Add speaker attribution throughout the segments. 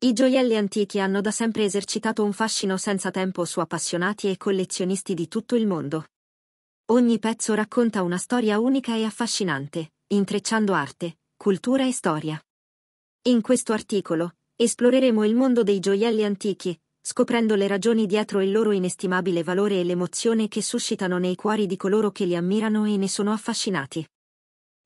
Speaker 1: I gioielli antichi hanno da sempre esercitato un fascino senza tempo su appassionati e collezionisti di tutto il mondo. Ogni pezzo racconta una storia unica e affascinante, intrecciando arte, cultura e storia. In questo articolo, esploreremo il mondo dei gioielli antichi, scoprendo le ragioni dietro il loro inestimabile valore e l'emozione che suscitano nei cuori di coloro che li ammirano e ne sono affascinati.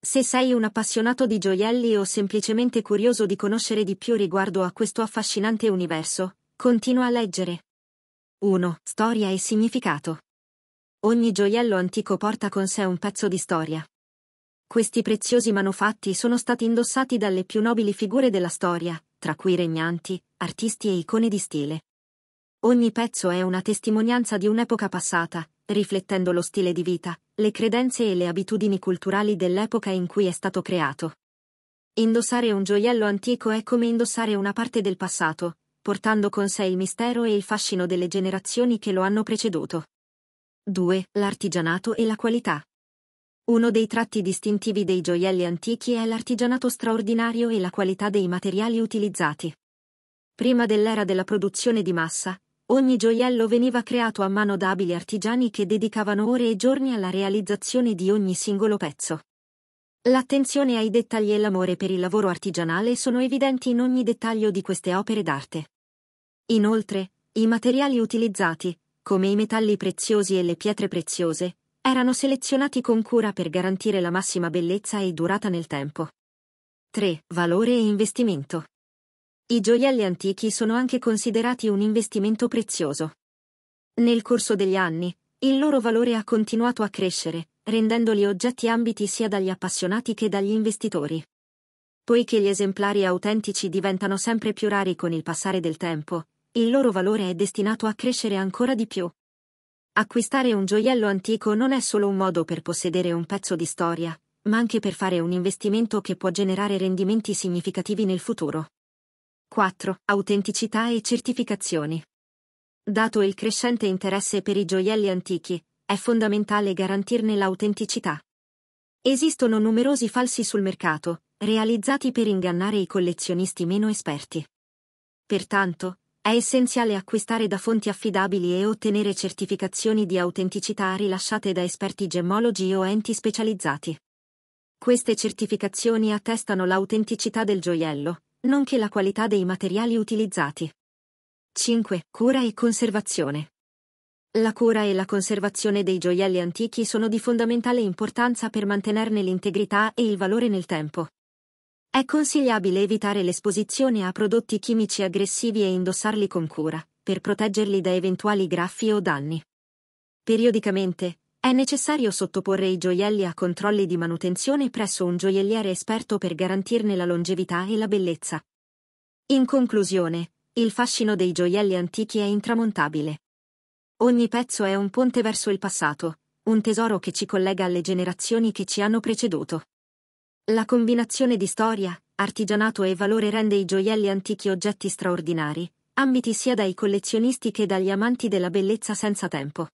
Speaker 1: Se sei un appassionato di gioielli o semplicemente curioso di conoscere di più riguardo a questo affascinante universo, continua a leggere. 1. Storia e significato. Ogni gioiello antico porta con sé un pezzo di storia. Questi preziosi manufatti sono stati indossati dalle più nobili figure della storia, tra cui regnanti, artisti e icone di stile. Ogni pezzo è una testimonianza di un'epoca passata, riflettendo lo stile di vita, le credenze e le abitudini culturali dell'epoca in cui è stato creato. Indossare un gioiello antico è come indossare una parte del passato, portando con sé il mistero e il fascino delle generazioni che lo hanno preceduto. 2. L'artigianato e la qualità. Uno dei tratti distintivi dei gioielli antichi è l'artigianato straordinario e la qualità dei materiali utilizzati. Prima dell'era della produzione di massa, Ogni gioiello veniva creato a mano da abili artigiani che dedicavano ore e giorni alla realizzazione di ogni singolo pezzo. L'attenzione ai dettagli e l'amore per il lavoro artigianale sono evidenti in ogni dettaglio di queste opere d'arte. Inoltre, i materiali utilizzati, come i metalli preziosi e le pietre preziose, erano selezionati con cura per garantire la massima bellezza e durata nel tempo. 3. Valore e investimento. I gioielli antichi sono anche considerati un investimento prezioso. Nel corso degli anni, il loro valore ha continuato a crescere, rendendoli oggetti ambiti sia dagli appassionati che dagli investitori. Poiché gli esemplari autentici diventano sempre più rari con il passare del tempo, il loro valore è destinato a crescere ancora di più. Acquistare un gioiello antico non è solo un modo per possedere un pezzo di storia, ma anche per fare un investimento che può generare rendimenti significativi nel futuro. 4. Autenticità e certificazioni. Dato il crescente interesse per i gioielli antichi, è fondamentale garantirne l'autenticità. Esistono numerosi falsi sul mercato, realizzati per ingannare i collezionisti meno esperti. Pertanto, è essenziale acquistare da fonti affidabili e ottenere certificazioni di autenticità rilasciate da esperti gemmologi o enti specializzati. Queste certificazioni attestano l'autenticità del gioiello, nonché la qualità dei materiali utilizzati. 5. Cura e conservazione. La cura e la conservazione dei gioielli antichi sono di fondamentale importanza per mantenerne l'integrità e il valore nel tempo. È consigliabile evitare l'esposizione a prodotti chimici aggressivi e indossarli con cura, per proteggerli da eventuali graffi o danni. Periodicamente, è necessario sottoporre i gioielli a controlli di manutenzione presso un gioielliere esperto per garantirne la longevità e la bellezza. In conclusione, il fascino dei gioielli antichi è intramontabile. Ogni pezzo è un ponte verso il passato, un tesoro che ci collega alle generazioni che ci hanno preceduto. La combinazione di storia, artigianato e valore rende i gioielli antichi oggetti straordinari, ambiti sia dai collezionisti che dagli amanti della bellezza senza tempo.